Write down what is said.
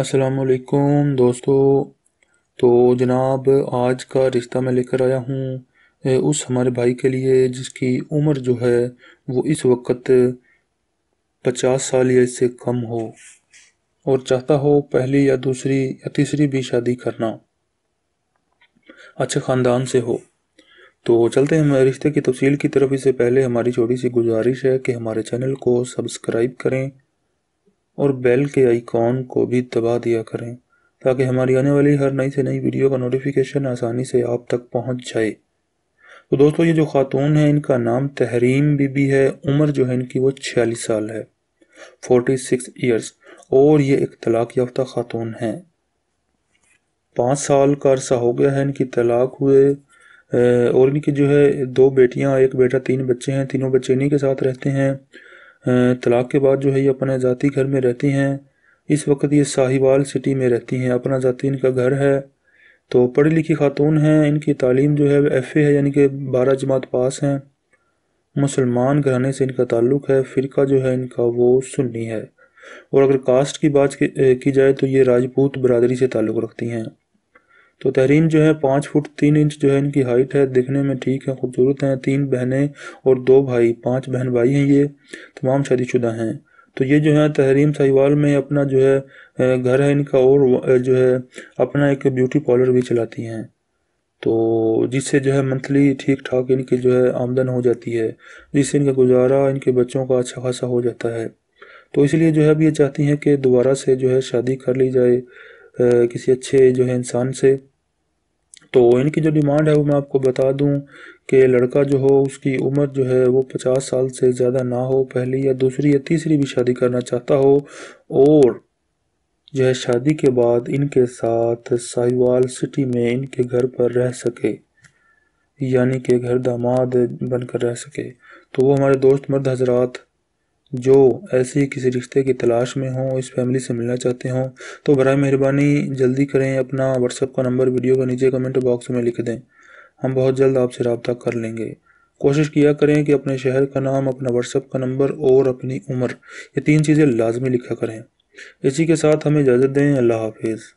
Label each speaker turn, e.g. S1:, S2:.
S1: असलकुम दोस्तों तो जनाब आज का रिश्ता मैं लेकर आया हूँ उस हमारे भाई के लिए जिसकी उम्र जो है वो इस वक्त पचास साल या इससे कम हो और चाहता हो पहली या दूसरी या तीसरी भी शादी करना अच्छे ख़ानदान से हो तो चलते हैं रिश्ते की तफसील की तरफ इससे पहले हमारी छोटी सी गुजारिश है कि हमारे चैनल को सब्सक्राइब करें और बेल के आइकॉन को भी दबा दिया करें ताकि हमारी आने वाली हर नई से नई वीडियो का नोटिफिकेशन आसानी से आप तक पहुंच जाए तो दोस्तों ये जो खातून है इनका नाम तहरीम बीबी है उम्र जो है इनकी वो छियालीस साल है फोर्टी सिक्स ईयर्स और ये एक तलाक याफ्ता खातून है पाँच साल का अरसा हो गया है इनकी तलाक हुए और इनकी जो है दो बेटियां एक बेटा तीन बच्चे हैं तीनों बच्चे इन्हीं के साथ रहते हैं तलाक़ के बाद जो है ये अपने ज़ाती घर में रहती हैं इस वक्त ये साहिवाल सिटी में रहती हैं अपना ज़ाती इनका घर है तो पढ़ी लिखी खातून हैं इनकी तालीम जो है एफ़ ए है यानी कि बारह जमात पास हैं मुसलमान घराने से इनका ताल्लुक़ है फ़िरका जो है इनका वो सुन्नी है और अगर कास्ट की बात की जाए तो ये राजपूत बरदरी से ताल्लुक़ रखती हैं तो तहरीन जो है पाँच फुट तीन इंच जो है इनकी हाइट है दिखने में ठीक है खूबसूरत हैं तीन बहनें और दो भाई पांच बहन भाई हैं ये तमाम शादीशुदा हैं तो ये जो है तहरीम साहिवाल में अपना जो है घर है इनका और जो है अपना एक ब्यूटी पार्लर भी चलाती हैं तो जिससे जो है मंथली ठीक ठाक इनकी जो है आमदन हो जाती है जिससे इनका गुजारा इनके बच्चों का अच्छा खासा हो जाता है तो इसलिए जो है अब ये चाहती हैं कि दोबारा से जो है शादी कर ली जाए किसी अच्छे जो है इंसान से तो इनकी जो डिमांड है वो मैं आपको बता दूं कि लड़का जो हो उसकी उम्र जो है वो पचास साल से ज़्यादा ना हो पहली या दूसरी या तीसरी भी शादी करना चाहता हो और जो है शादी के बाद इनके साथ साहिवाल सिटी में इनके घर पर रह सके यानी कि घर दामाद बनकर रह सके तो वो हमारे दोस्त मर्द हजरात जो ऐसे किसी रिश्ते की तलाश में हों इस फैमिली से मिलना चाहते हों तो बर मेहरबानी जल्दी करें अपना व्हाट्सअप का नंबर वीडियो का नीचे कमेंट बॉक्स में लिख दें हम बहुत जल्द आपसे रबता कर लेंगे कोशिश किया करें कि अपने शहर का नाम अपना व्हाट्सअप का नंबर और अपनी उम्र ये तीन चीज़ें लाजमी लिखा करें इसी के साथ हमें इजाज़त दें अल्लाह हाफिज़